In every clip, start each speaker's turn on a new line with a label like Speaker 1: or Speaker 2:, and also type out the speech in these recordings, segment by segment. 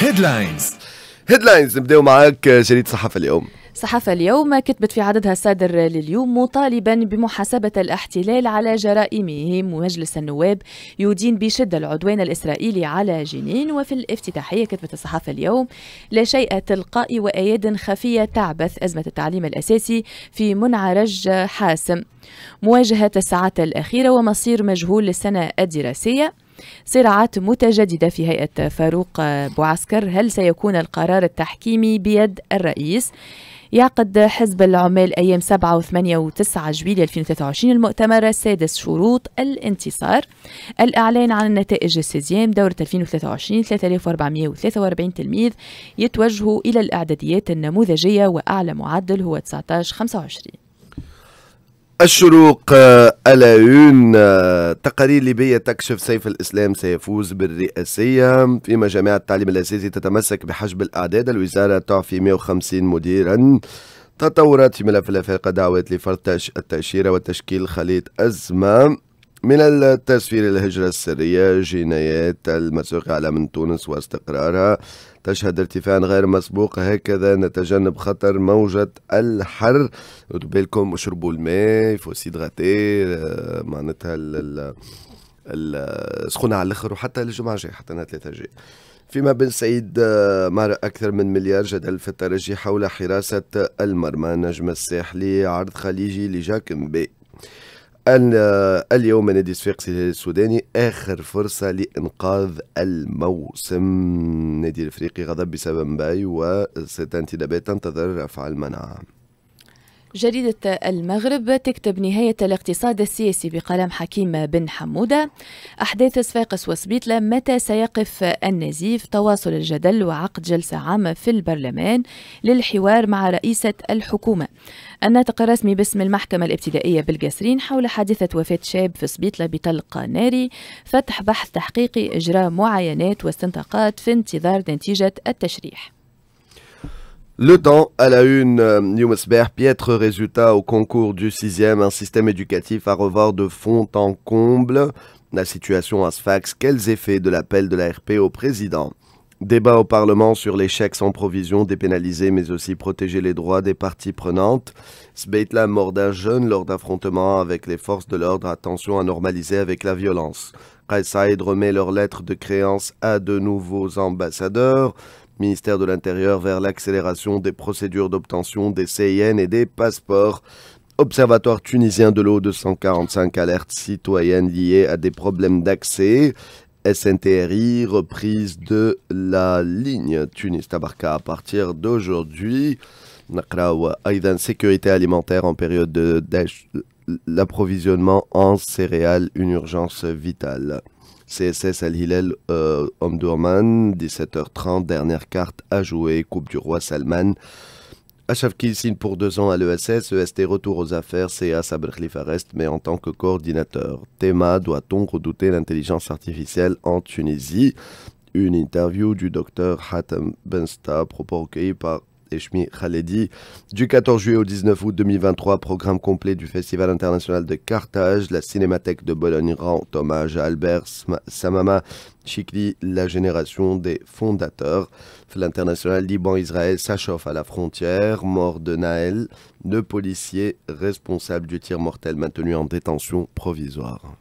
Speaker 1: هيدلاينز هيدلاينز نبداو معاك جريدة صحافة اليوم
Speaker 2: صحافة اليوم كتبت في عددها الصادر لليوم مطالبا بمحاسبة الاحتلال على جرائمه مجلس النواب يدين بشدة العدوان الإسرائيلي على جنين وفي الافتتاحية كتبت الصحافة اليوم لا شيء تلقائي وأياد خفية تعبث أزمة التعليم الأساسي في منعرج حاسم مواجهة الساعات الأخيرة ومصير مجهول للسنة الدراسية صراعات متجددة في هيئة فاروق بوعسكر هل سيكون القرار التحكيمي بيد الرئيس؟ يعقد حزب العمال أيام 7 و8 و9 جويلية 2023 المؤتمر السادس شروط الانتصار الإعلان عن النتائج السيزيام دورة 2023 3443 تلميذ يتوجهوا إلى الإعداديات النموذجية وأعلى معدل هو 1925
Speaker 1: الشروق آه، ألايون آه، تقارير ليبية تكشف سيف الإسلام سيفوز بالرئاسية فيما جامعة التعليم الأساسي تتمسك بحجب الأعداد الوزارة تعفي 150 مديرا تطورات في ملف الافارقه دعوات لفرض التأشيرة وتشكيل خليط أزمة من التسفير الهجرة السرية جنايات المسوق على من تونس واستقرارها تشهد ارتفاعا غير مسبوق هكذا نتجنب خطر موجة الحر وتبالكم بالكم اشربوا الماء فوسيد غاتي آه، معناتها السخونة على الاخر وحتى الجمعة جاي حتى نهار ثلاثة جاي فيما بين سعيد آه، مار أكثر من مليار جدل في الترجي حول حراسة المرمى نجم الساحلي عرض خليجي لجاكم بي آه، اليوم نادي الصفاقسي السوداني اخر فرصه لانقاذ الموسم نادي الافريقي غضب بسبب باي وست انتدابات تنتظر رفع المناعه
Speaker 2: جريدة المغرب تكتب نهاية الاقتصاد السياسي بقلم حكيم بن حمودة أحداث صفاقس وسبيتلا متى سيقف النزيف تواصل الجدل وعقد جلسة عامة في البرلمان للحوار مع رئيسة الحكومة الناطق الرسمي باسم المحكمة الابتدائية بالقسرين حول حادثة وفاة شاب في سبيتلا بطلق ناري فتح بحث تحقيقي إجراء معاينات واستنطاقات في انتظار نتيجة التشريح
Speaker 1: Le temps à la une, newsber euh, Newsberg, piètre résultat au concours du sixième. un système éducatif à revoir de fond en comble. La situation à Sfax, quels effets de l'appel de la RP au président Débat au Parlement sur l'échec sans provision, dépénaliser mais aussi protéger les droits des parties prenantes. Sbeitla mort d'un jeune lors d'affrontements avec les forces de l'ordre, attention à normaliser avec la violence. Kaysaïd remet leurs lettres de créance à de nouveaux ambassadeurs ministère de l'Intérieur vers l'accélération des procédures d'obtention des CIN et des passeports. Observatoire tunisien de l'eau, 245 alertes citoyennes liées à des problèmes d'accès. SNTRI, reprise de la ligne Tunis-Tabarka à partir d'aujourd'hui. Aïdan, sécurité alimentaire en période de l'approvisionnement en céréales, une urgence vitale. CSS Al-Hilal euh, Omdurman, 17h30, dernière carte à jouer, Coupe du Roi Salman. Kil signe pour deux ans à l'ESS, EST retour aux affaires, CA Sabr Khalifa reste, mais en tant que coordinateur. Théma, doit-on redouter l'intelligence artificielle en Tunisie Une interview du docteur Hatem Bensta, propos par Khaledi. Du 14 juillet au 19 août 2023, programme complet du Festival international de Carthage, la Cinémathèque de Bologne rend hommage à Albert Samama Chikli, la génération des fondateurs. L'international Liban-Israël s'achauffe à la frontière. Mort de Naël, deux policier responsable du tir mortel maintenu en détention provisoire.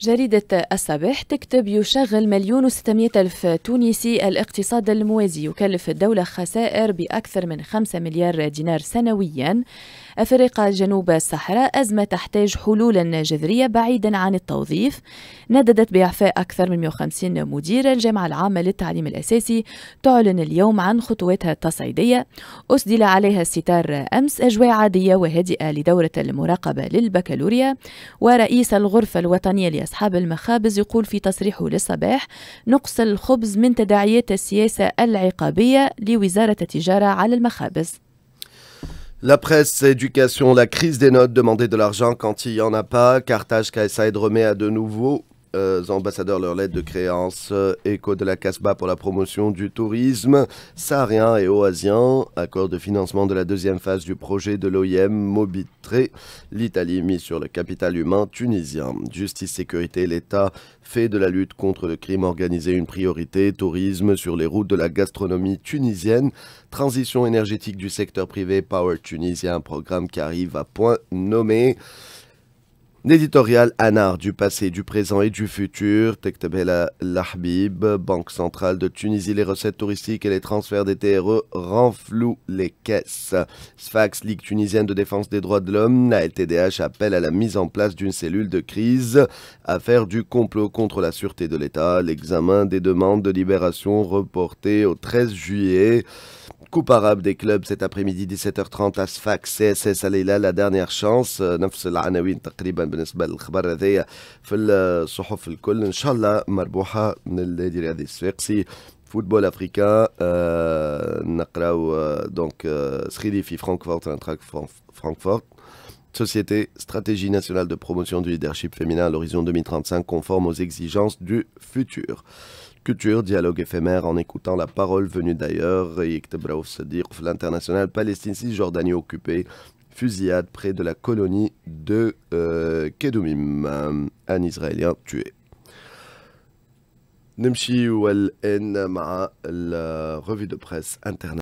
Speaker 2: جريدة الصباح تكتب يشغل مليون وستمائة ألف تونسي الاقتصاد الموازي يكلف الدولة خسائر بأكثر من خمسة مليار دينار سنويا أفريقيا جنوب الصحراء أزمة تحتاج حلولا جذرية بعيدا عن التوظيف نددت بإعفاء أكثر من 150 مديرا الجامعة العامة للتعليم الأساسي تعلن اليوم عن خطواتها التصعيدية أسدل عليها الستار أمس أجواء عادية وهادئة لدورة المراقبة للبكالوريا ورئيس الغرفة الوطنية لأصحاب المخابز يقول في تصريحه للصباح نقص الخبز من تداعيات السياسة العقابية لوزارة التجارة على المخابز
Speaker 1: La presse, l'éducation, la crise des notes, demander de l'argent quand il n'y en a pas. Carthage, KSA et Dromé à de nouveau euh, ambassadeurs leur lettre de créance. Euh, Écho de la Casbah pour la promotion du tourisme saharien et oasien. Accord de financement de la deuxième phase du projet de l'OIM Mobitré. L'Italie mise sur le capital humain tunisien. Justice, sécurité, l'État fait de la lutte contre le crime organisé une priorité. Tourisme sur les routes de la gastronomie tunisienne. Transition énergétique du secteur privé Power Tunisien, programme qui arrive à point nommé. L'éditorial Anar du passé, du présent et du futur. Tektabela Lahbib, Banque centrale de Tunisie, les recettes touristiques et les transferts des TRE renflouent les caisses. Sfax, Ligue tunisienne de défense des droits de l'homme, la LTDH appelle à la mise en place d'une cellule de crise. Affaire du complot contre la sûreté de l'État, l'examen des demandes de libération reporté au 13 juillet. Coupe arabe des clubs cet après-midi 17h30 أسفاك سي اس اس الليله لا دانيير نفس العناوين تقريبا بالنسبه للخبر هذايا في الصحف الكل ان شاء الله مربوحه من النادي الرياضي الصفاقسي فوتبول افريكا نقراو دونك سخيلي في فرانكفورت انتراك فرانكفورت Société Stratégie nationale de promotion du leadership féminin à l'horizon 2035 conforme aux exigences du futur. Culture, dialogue éphémère en écoutant la parole venue d'ailleurs, l'international palestine Jordanie occupée, fusillade près de la colonie de euh, Kedumim, un Israélien tué. Wel nama la revue de presse internationale.